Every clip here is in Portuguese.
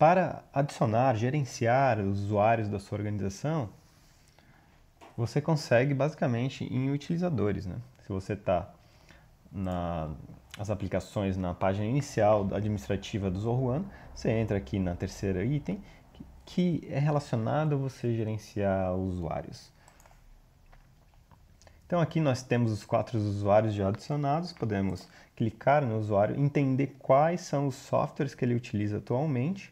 para adicionar, gerenciar os usuários da sua organização, você consegue basicamente em utilizadores. Né? Se você está nas aplicações na página inicial administrativa do One, você entra aqui na terceira item, que é relacionado a você gerenciar usuários. Então aqui nós temos os quatro usuários já adicionados, podemos clicar no usuário, entender quais são os softwares que ele utiliza atualmente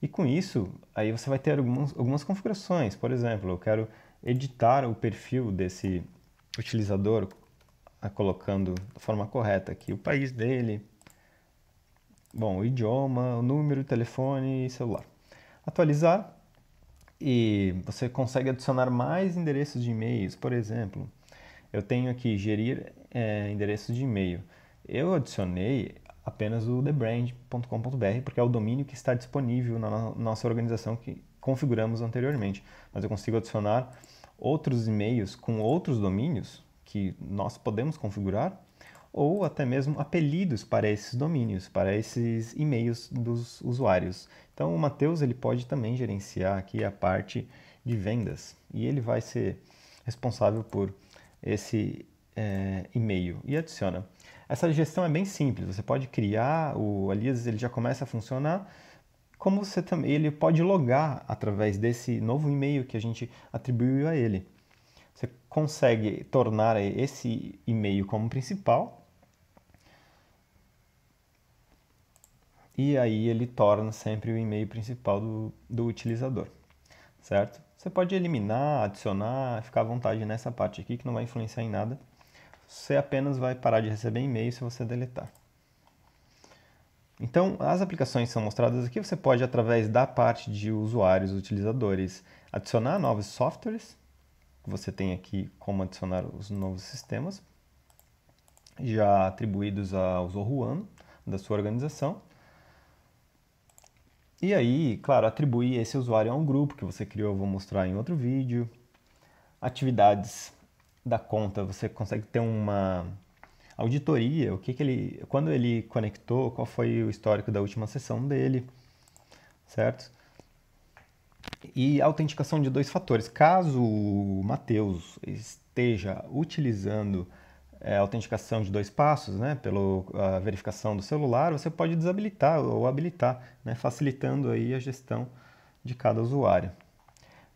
e com isso, aí você vai ter algumas, algumas configurações. Por exemplo, eu quero editar o perfil desse utilizador ah, colocando da forma correta aqui o país dele, bom, o idioma, o número, o telefone e celular. Atualizar e você consegue adicionar mais endereços de e-mails. Por exemplo, eu tenho aqui gerir é, endereços de e-mail. Eu adicionei apenas o thebrand.com.br, porque é o domínio que está disponível na nossa organização que configuramos anteriormente. Mas eu consigo adicionar outros e-mails com outros domínios que nós podemos configurar ou até mesmo apelidos para esses domínios, para esses e-mails dos usuários. Então o Matheus ele pode também gerenciar aqui a parte de vendas e ele vai ser responsável por esse é, e-mail e adiciona. Essa gestão é bem simples, você pode criar, o Alias ele já começa a funcionar, como você também ele pode logar através desse novo e-mail que a gente atribuiu a ele. Você consegue tornar esse e-mail como principal. E aí ele torna sempre o e-mail principal do, do utilizador, certo? Você pode eliminar, adicionar, ficar à vontade nessa parte aqui que não vai influenciar em nada você apenas vai parar de receber e-mail se você deletar. Então, as aplicações são mostradas aqui, você pode, através da parte de usuários, utilizadores, adicionar novos softwares. Você tem aqui como adicionar os novos sistemas, já atribuídos ao uso da sua organização. E aí, claro, atribuir esse usuário a um grupo que você criou, eu vou mostrar em outro vídeo. Atividades da conta, você consegue ter uma auditoria, o que, que ele, quando ele conectou, qual foi o histórico da última sessão dele, certo? E autenticação de dois fatores. Caso o Matheus esteja utilizando é, autenticação de dois passos, né, pela verificação do celular, você pode desabilitar ou habilitar, né, facilitando aí a gestão de cada usuário.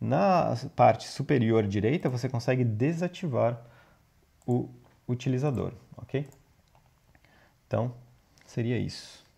Na parte superior direita, você consegue desativar o utilizador, ok? Então, seria isso.